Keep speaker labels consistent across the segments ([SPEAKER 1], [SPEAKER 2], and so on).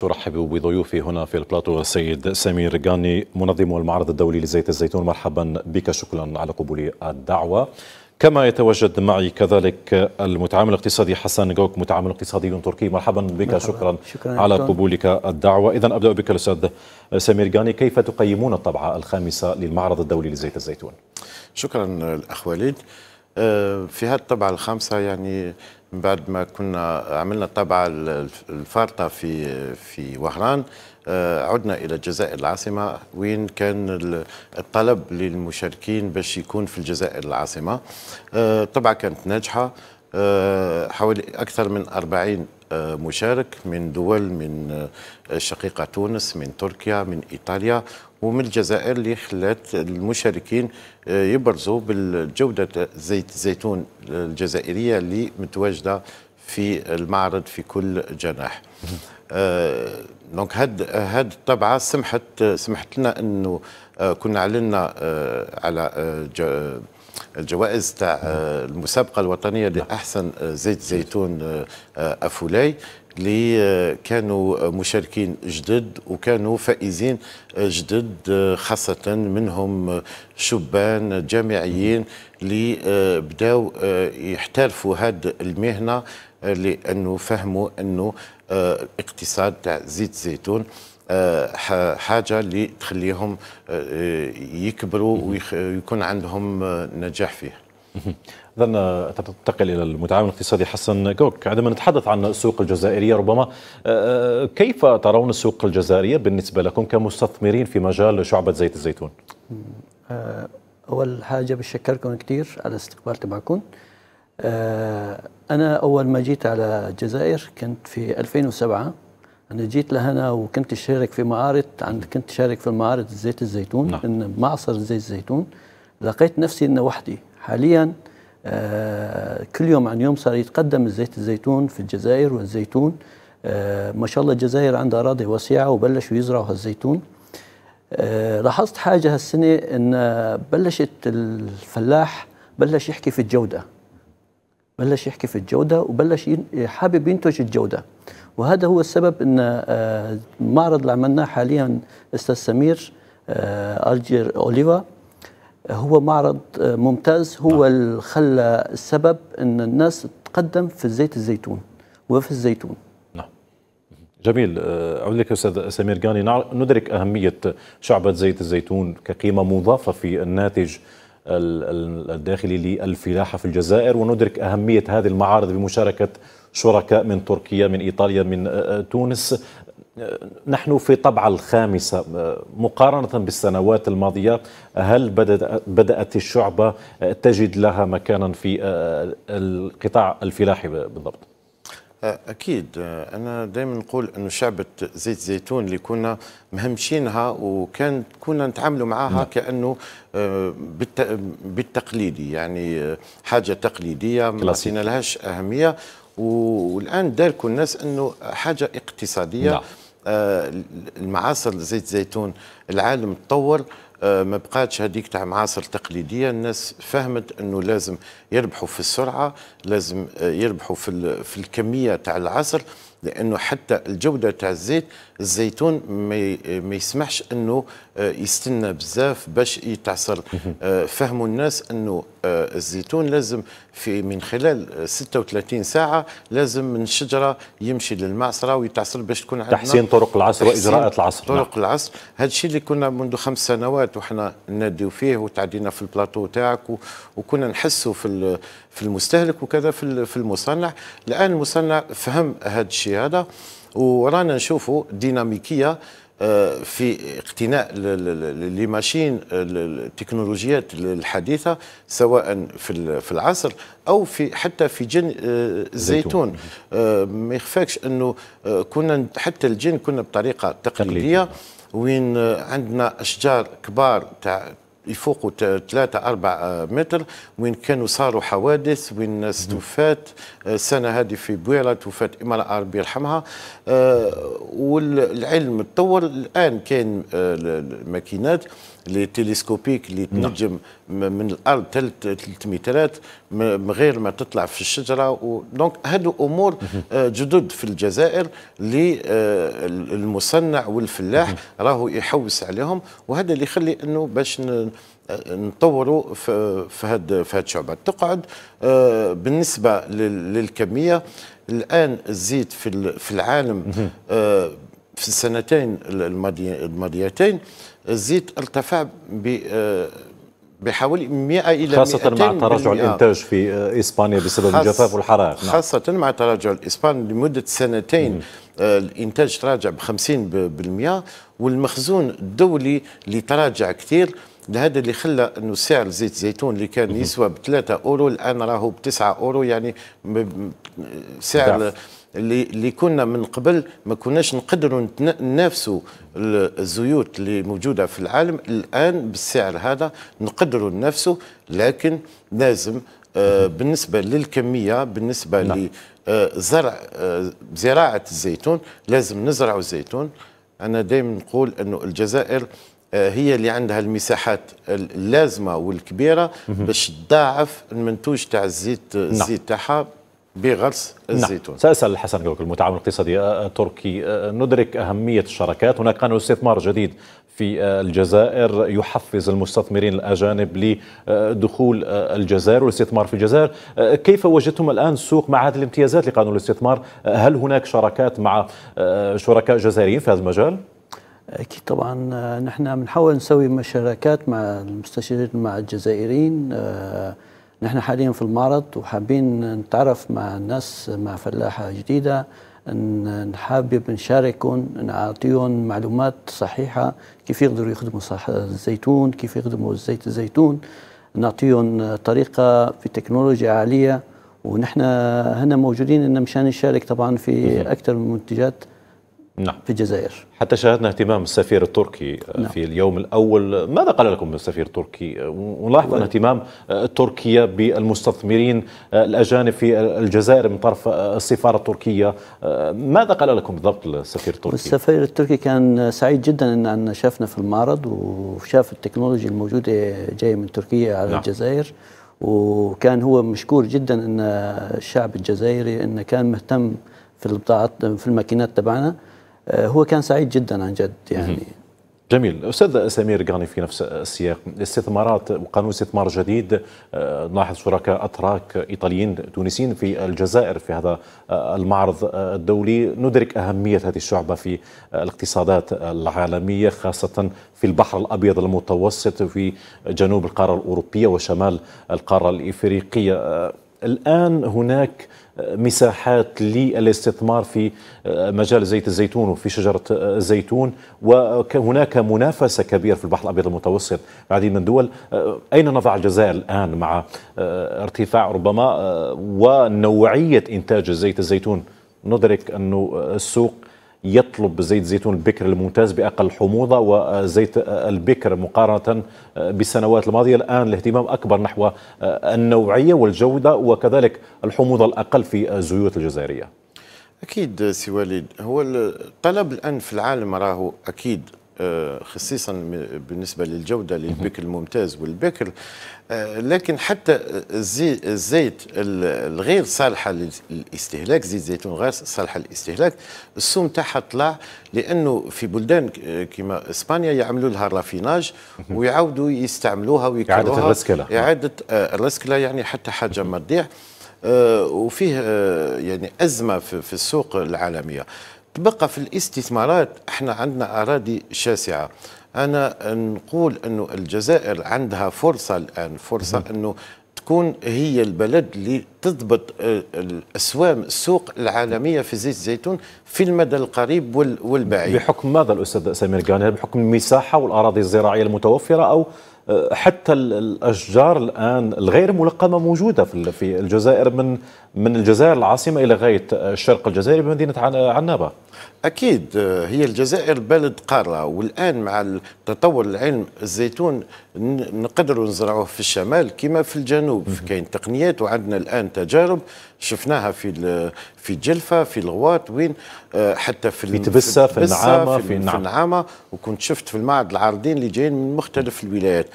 [SPEAKER 1] ترحب بضيوفي هنا في البلاطو السيد سمير غاني منظم المعرض الدولي لزيت الزيتون مرحبا بك شكرا على قبول الدعوة كما يتواجد معي كذلك المتعامل الاقتصادي حسن جوك متعامل اقتصادي تركي مرحبا بك مرحبا. شكرا, شكرا على قبولك الدعوة إذا أبدأ بك الأستاذ سمير غاني كيف تقيمون الطبعة الخامسة للمعرض
[SPEAKER 2] الدولي لزيت الزيتون شكرا الأخ وليد آه، في هذه الطبعة الخامسة يعني من بعد ما كنا عملنا الطبعة الفارطة في في وهران آه، عدنا إلى الجزائر العاصمة وين كان الطلب للمشاركين باش يكون في الجزائر العاصمة الطبعة آه، كانت ناجحة آه، حوالي أكثر من 40 آه، مشارك من دول من الشقيقة آه، تونس من تركيا من إيطاليا ومن الجزائر اللي خلات المشاركين يبرزوا بالجودة زيت الزيتون الجزائرية اللي متواجدة في المعرض في كل جناح دونك هاد هاد الطبعه سمحت سمحت لنا انه كنا علنا على الجوائز تاع آه، المسابقه الوطنيه لاحسن آه، زيت زيتون آه، افولاي اللي كانوا مشاركين جدد وكانوا فائزين جدد خاصة منهم شبان جامعيين اللي بداوا يحترفوا هذه المهنة لأنه فهموا أنه الاقتصاد تاع زيت زيتون آه، حاجه اللي تخليهم آه، يكبروا ويكون عندهم آه، نجاح فيه اذا تنتقل الى
[SPEAKER 1] المتعاون الاقتصادي حسن كوك عندما نتحدث عن السوق الجزائريه ربما كيف ترون السوق الجزائريه بالنسبه لكم كمستثمرين في مجال شعبه زيت الزيتون؟
[SPEAKER 3] اول حاجه بشكركم كثير على الاستقبال تبعكم انا اول ما جيت على الجزائر كنت في 2007 أنا جيت لهنا وكنت شارك في معارض عند كنت شارك في المعارض زيت الزيتون نعم. إن معصر زيت الزيتون لقيت نفسي انه وحدي حاليا آه كل يوم عن يوم صار يتقدم زيت الزيتون في الجزائر والزيتون آه ما شاء الله الجزائر عندها أراضي واسعة وبلشوا يزرعوا هالزيتون آه لاحظت حاجة هالسنة إن بلشت الفلاح بلش يحكي في الجودة بلش يحكي في الجودة وبلش حابب ينتج الجودة وهذا هو السبب ان المعرض آه، اللي عملناه حاليا استاذ سمير آه، الجير اوليفا هو معرض آه، ممتاز هو نعم. اللي خلى السبب ان الناس تقدم في زيت الزيتون وفي الزيتون
[SPEAKER 1] نعم. جميل اقول لك استاذ سمير جاني يعني ندرك اهميه شعبه زيت الزيتون كقيمه مضافه في الناتج الداخلي للفلاحة في الجزائر وندرك أهمية هذه المعارض بمشاركة شركاء من تركيا من إيطاليا من آه، آه، تونس آه، نحن في طبعة الخامسة مقارنة بالسنوات الماضية هل بدأت الشعبة تجد لها مكانا في القطاع الفلاحي بالضبط؟
[SPEAKER 2] آه، اكيد آه، انا دائما نقول انه شعبة زيت زيتون اللي كنا مهمشينها وكان كنا نتعاملوا معاها نعم. كانه آه، بالتقليدي يعني حاجه تقليديه ما لهاش اهميه والان داركوا الناس انه حاجه اقتصاديه نعم. آه، المعاصر زيت زيتون العالم تطور آه، ما بقاتش هذيك تاع معاصر تقليديه الناس فهمت انه لازم يربحوا في السرعه لازم آه، يربحوا في في الكميه تاع العصر لانه حتى الجوده تاع الزيت الزيتون ما يسمحش انه آه، يستنى بزاف باش يتعصر آه، فهموا الناس انه آه، الزيتون لازم في من خلال 36 ساعه لازم من الشجره يمشي للمعصره ويتعصر باش تكون عندنا تحسين طرق العصر واجراءات العصر نعم. طرق نعم. العصر هذا الشيء اللي كنا منذ خمس سنوات وحنا ناديو فيه وتعدينا في البلاطو تاعك وكنا نحسوا في في المستهلك وكذا في المصنع الان المصنع فهم هذا الشيء هذا ورانا نشوفوا ديناميكيه آه، في اقتناء لي ماشين التكنولوجيات الحديثه سواء في في العصر او في حتى في جن الزيتون آه، آه، ما يخفاكش انه كنا حتى الجن كنا بطريقه تقليديه وين عندنا اشجار كبار تاع يفوقوا ثلاثة أربعة آه، متر وين كانوا صاروا حوادث وين استوفات آه، السنه هذه في بويره توفات امراه ربي يرحمها آه، والعلم تطور الان كاين الماكينات لي تيليسكوبيك اللي نعم. تنجم من الارض 3 مترات من غير ما تطلع في الشجره دونك هذو امور جدد في الجزائر اللي المصنع والفلاح راهو يحوس عليهم وهذا اللي يخلي انه باش نطوروا في هاد في هاد الشعبه تقعد آه، بالنسبه للكميه الان الزيت في في العالم آه، في السنتين الماضيتين الزيت ارتفع ب آه، بحوالي 100 الى خاصة مع تراجع الانتاج
[SPEAKER 1] في اسبانيا بسبب الجفاف والحرائق نعم.
[SPEAKER 2] خاصة مع تراجع الاسبان لمدة سنتين الانتاج تراجع ب 50% والمخزون الدولي اللي تراجع كثير هذا اللي خلى انه سعر زيت زيتون اللي كان يسوى ب 3 اورو الان راهو ب 9 اورو يعني سعر اللي اللي كنا من قبل ما كناش نقدروا ننافسوا الزيوت اللي موجوده في العالم الان بالسعر هذا نقدروا ننافسوا لكن لازم آه بالنسبه للكميه بالنسبه نعم. لزرع آه زراعه الزيتون لازم نزرعوا الزيتون انا دائما نقول انه الجزائر هي اللي عندها المساحات اللازمه والكبيره باش تضاعف المنتوج تاع الزيت نعم. الزيت تاعها بغرس نعم. الزيتون سأسأل الحسن جوك المتعاون الاقتصادي التركي آه، آه، آه، ندرك
[SPEAKER 1] أهمية الشراكات هناك قانون استثمار جديد في الجزائر يحفز المستثمرين الأجانب لدخول الجزائر والاستثمار في الجزائر كيف وجدتم الآن السوق مع هذه الامتيازات لقانون الاستثمار هل هناك شراكات مع شركاء جزائريين في هذا المجال؟
[SPEAKER 3] أكيد طبعا آه، نحن بنحاول نسوي مشاركات مع المستشارين مع الجزائريين آه، نحن حاليا في المعرض وحابين نتعرف مع الناس مع فلاحة جديدة نحابب نشاركهم نعطيهم معلومات صحيحة كيف يقدروا يخدموا صح الزيتون كيف يخدموا زيت الزيتون نعطيهم آه، طريقة في تكنولوجيا عالية ونحن هنا موجودين إن مشان نشارك طبعا في أكثر من منتجات نعم.
[SPEAKER 1] في الجزائر حتى شاهدنا اهتمام السفير التركي آه، نعم. في اليوم الأول ماذا قال لكم السفير التركي آه، ونلاحظ أن اهتمام آه، تركيا بالمستثمرين الأجانب في الجزائر من طرف السفارة التركية ماذا قال لكم بالضبط السفير التركي السفير
[SPEAKER 3] التركي كان سعيد جدا أن شافنا في المعرض وشاف التكنولوجيا الموجودة جاية من تركيا على نعم. الجزائر وكان هو مشكور جدا أن الشعب الجزائري أنه كان مهتم في البضاعات في الماكينات تبعنا آه، هو كان سعيد جدا عن جد يعني
[SPEAKER 1] جميل استاذ سمير قاني في نفس السياق استثمارات وقانون استثمار جديد آه، نلاحظ شركاء اتراك ايطاليين تونسيين في الجزائر في هذا آه، المعرض الدولي ندرك اهميه هذه الشعبه في الاقتصادات العالميه خاصه في البحر الابيض المتوسط في جنوب القاره الاوروبيه وشمال القاره الافريقيه الان هناك مساحات للاستثمار في آه، مجال زيت الزيتون وفي شجرة آه، الزيتون وهناك منافسة كبيرة في البحر الأبيض المتوسط العديد من الدول آه، أين نضع الجزائر الآن مع ارتفاع ربما ونوعية إنتاج زيت الزيتون ندرك أن السوق يطلب زيت زيتون البكر الممتاز باقل حموضه وزيت البكر مقارنه بالسنوات الماضيه الان الاهتمام اكبر نحو النوعيه والجوده وكذلك الحموضه الاقل في الزيوت الجزائريه.
[SPEAKER 2] اكيد سي وليد هو الطلب الان في العالم راهو اكيد آه، خصيصا بالنسبه للجوده للبكر الممتاز والبكر آه، لكن حتى الزيت الغير صالحه للاستهلاك زيت زيتون غير صالحه للاستهلاك السوم تاعها طلع لانه في بلدان كما اسبانيا يعملوا لها رافيناج ويعاودوا يستعملوها ويكروها اعاده الرسكله اعاده آه، الرسكله يعني حتى حاجه ما تضيع وفيه يعني ازمه في السوق العالميه تبقى في الاستثمارات احنا عندنا اراضي شاسعه انا نقول انه الجزائر عندها فرصه الان فرصه انه تكون هي البلد اللي تضبط آه، الاسوام السوق العالميه في زيت الزيتون في المدى القريب والبعيد بحكم ماذا الاستاذ سمير قال بحكم المساحه والاراضي الزراعيه المتوفره او آه،
[SPEAKER 1] حتى الاشجار الان الغير ملقمه موجوده في الجزائر من من
[SPEAKER 2] الجزائر العاصمة إلى غاية الشرق الجزائري بمدينة عنابة أكيد آه، هي الجزائر بلد قارة والآن مع تطور العلم الزيتون نقدروا نزرعوه في الشمال كما في الجنوب كاين تقنيات وعندنا الآن تجارب شفناها في في جلفة في الغوات وين آه، حتى في في تبسة في النعامة في, في نعم. النعامة وكنت شفت في المعهد العارضين اللي جايين من مختلف الولايات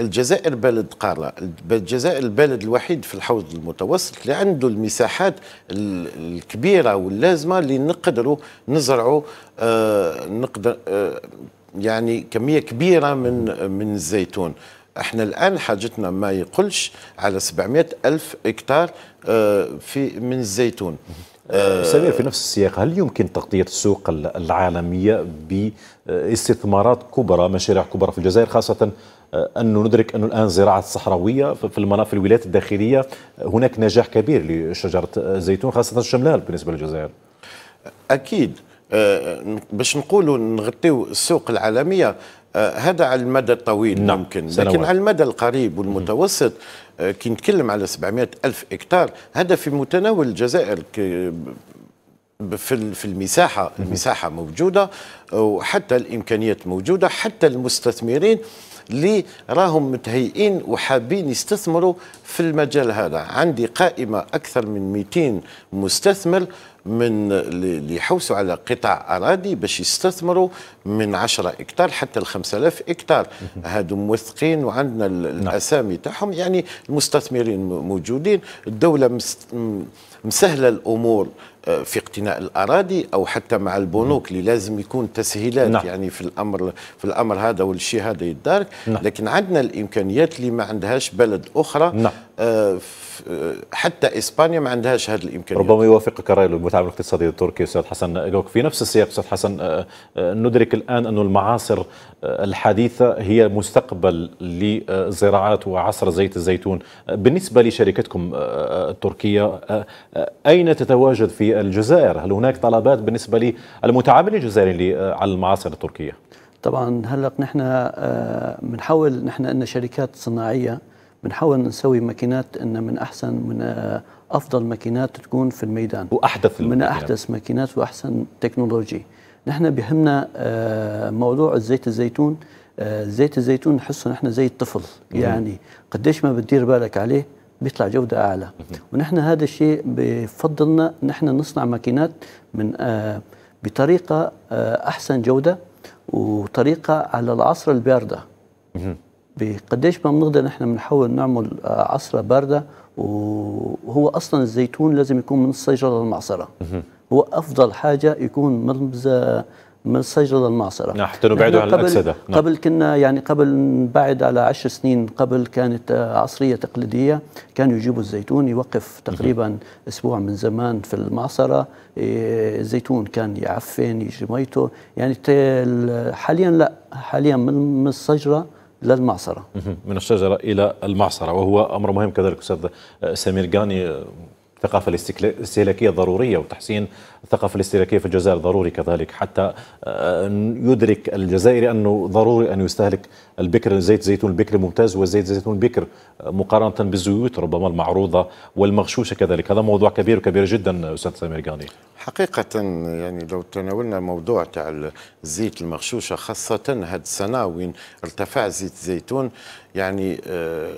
[SPEAKER 2] الجزائر بلد قارة الجزائر البلد الوحيد في الحوض المتوسط اللي عنده المساحات الكبيرة واللازمة اللي نقدروا نزرعوا آه، نقدر آه، يعني كمية كبيرة من من الزيتون احنا الان حاجتنا ما يقلش على 700 الف هكتار آه، في من الزيتون سمير في
[SPEAKER 1] نفس السياق هل يمكن تغطية السوق العالمية باستثمارات كبرى مشاريع كبرى في الجزائر خاصة أن ندرك أن الآن زراعة الصحراوية في المناطق الولايات الداخلية هناك نجاح كبير لشجرة
[SPEAKER 2] الزيتون خاصة الشمال بالنسبة للجزائر أكيد أه، أه، باش نقولوا نغطيو السوق العالمية أه، هذا على المدى الطويل نعم. ممكن لكن سنوات. على المدى القريب والمتوسط كي نتكلم على 700 ألف هكتار هذا في متناول الجزائر في في المساحه المساحه موجوده وحتى الامكانيات موجوده حتى المستثمرين اللي راهم متهيئين وحابين يستثمروا في المجال هذا عندي قائمة أكثر من 200 مستثمر من اللي يحوسوا على قطاع أراضي باش يستثمروا من 10 إكتار حتى ل 5000 إكتار هادو موثقين وعندنا نعم. الأسامي تاعهم يعني المستثمرين موجودين الدولة مست... مسهله الامور آه، في اقتناء الاراضي او حتى مع البنوك نعم. اللي لازم يكون تسهيلات نعم. يعني في الامر في الامر هذا والشيء هذا يدارك نعم. لكن عندنا الامكانيات اللي ما عندهاش بلد اخرى نعم. آه حتى اسبانيا ما عندهاش
[SPEAKER 1] هذه الامكانيات ربما يوافقك الراي المتعاون الاقتصادي التركي استاذ حسن جوك في نفس السياق استاذ حسن آه, آه، ندرك الان انه المعاصر آه، الحديثه هي مستقبل للزراعات وعصر زيت الزيتون بالنسبه لشركتكم التركيه أين تتواجد في الجزائر؟ هل هناك طلبات بالنسبة للمتعامل الجزائري آه، على المعاصر التركية؟ طبعا هلق نحن
[SPEAKER 3] آه، بنحاول نحن عندنا شركات صناعيه بنحاول نسوي ماكينات ان من احسن من آه، افضل ماكينات تكون في الميدان واحدث من احدث ماكينات واحسن تكنولوجي نحن بهمنا موضوع زيت الزيتون زيت الزيتون نحسه نحن زي الطفل يعني قديش ما بتدير بالك عليه بيطلع جوده اعلى ونحن هذا الشيء بفضلنا نحن نصنع ماكينات من آه، بطريقه آه، احسن جوده وطريقه على العصره البارده بقديش ما بنقدر نحن بنحاول نعمل آه، عصره بارده وهو اصلا الزيتون لازم يكون من الشجره للمعصره هو افضل حاجه يكون مغمزه من السجل للمعصره
[SPEAKER 1] نعم حتى نبعده عن الاكسده
[SPEAKER 3] نعم. قبل كنا يعني قبل نبعد على عشر سنين قبل كانت عصريه تقليديه كانوا يجيبوا الزيتون يوقف تقريبا اسبوع من زمان في المعصره إيه، الزيتون كان يعفن يجي ميته يعني حاليا لا حاليا من الشجره للمعصره
[SPEAKER 1] من الشجره الى المعصره وهو امر مهم كذلك استاذ سمير غاني الثقافة الاستهلاكية ضرورية وتحسين الثقافة الاشتراكيه في الجزائر ضروري كذلك حتى آه، يدرك الجزائري أنه ضروري أن يستهلك البكر زيت زيتون البكر ممتاز وزيت زيتون البكر آه، مقارنة بالزيوت ربما المعروضة والمغشوشة كذلك هذا موضوع كبير وكبير جدا أستاذ سمير قاني
[SPEAKER 2] حقيقة يعني لو تناولنا موضوع تاع الزيت المغشوشة خاصة هاد السنة وين ارتفع زيت الزيتون يعني آه،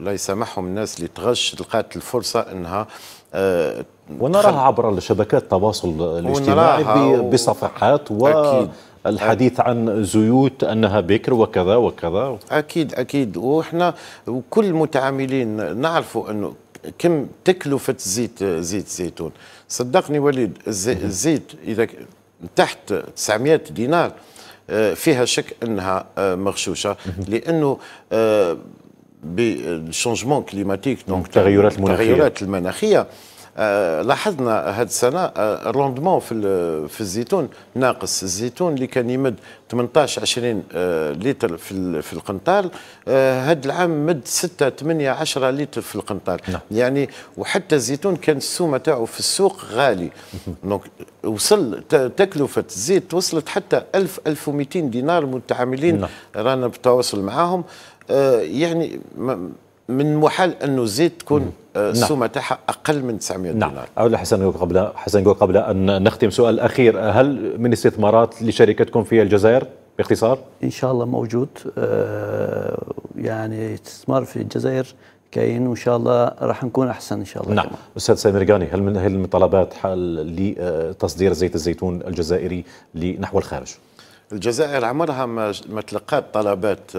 [SPEAKER 2] لا يسمحهم الناس اللي تغش لقات الفرصة أنها ونراها عبر شبكات التواصل الاجتماعي
[SPEAKER 1] بصفحات و أكيد.
[SPEAKER 2] الحديث عن زيوت انها بكر وكذا وكذا اكيد اكيد وإحنا وكل المتعاملين نعرفوا انه كم تكلفه زيت زيت الزيتون صدقني وليد الزيت اذا تحت 900 دينار آه، فيها شك انها آه، مغشوشه لانه بالشونجمون كليماتيك دونك التغيرات المناخيه التغيرات المناخيه آه، لاحظنا هذه السنه آه، الروندمون في في الزيتون ناقص الزيتون اللي كان يمد 18 20 آه، لتر في في القنطار هذا العام مد 6 8 10 لتر في القنطار نعم. يعني وحتى الزيتون كان السومه تاعو في السوق غالي دونك وصل تكلفه الزيت وصلت حتى 1000 1200 دينار متعاملين نعم. رانا بالتواصل معاهم يعني من محال انه الزيت تكون آه، نعم. السومه تاعها اقل من 900 دولار
[SPEAKER 1] نعم. دينار حسن قبل حسن قبل ان نختم سؤال اخير هل من استثمارات لشركتكم في الجزائر باختصار؟ ان شاء الله موجود آه، يعني
[SPEAKER 3] استثمار في الجزائر كاين وان شاء الله راح نكون احسن ان شاء
[SPEAKER 1] الله نعم استاذ سامر رقاني هل من هل من طلبات حال لتصدير آه، زيت الزيتون الجزائري لنحو الخارج؟
[SPEAKER 2] الجزائر عمرها ما ما تلقات طلبات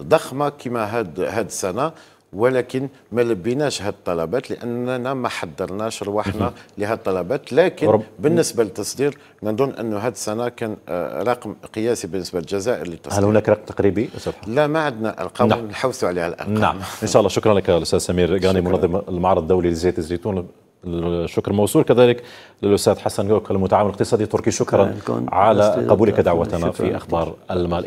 [SPEAKER 2] ضخمه كما هاد هاد السنه ولكن ما لبيناش هالطلبات لاننا ما حضرناش رواحنا لهالطلبات لكن بالنسبه للتصدير نظن انه هذه السنه كان آه، رقم قياسي بالنسبه للجزائر للتصدير هل هناك
[SPEAKER 1] رقم تقريبي
[SPEAKER 2] لا ما عندنا ارقام نعم. نحوسوا عليها الارقام
[SPEAKER 1] نعم ان شاء الله شكرا لك الاستاذ سمير غاني منظم المعرض الدولي لزيت الزيتون الشكر موصول كذلك للاستاذ حسن جوك المتعاون الاقتصادي التركي شكرا على قبولك دعوتنا في اخبار
[SPEAKER 3] المال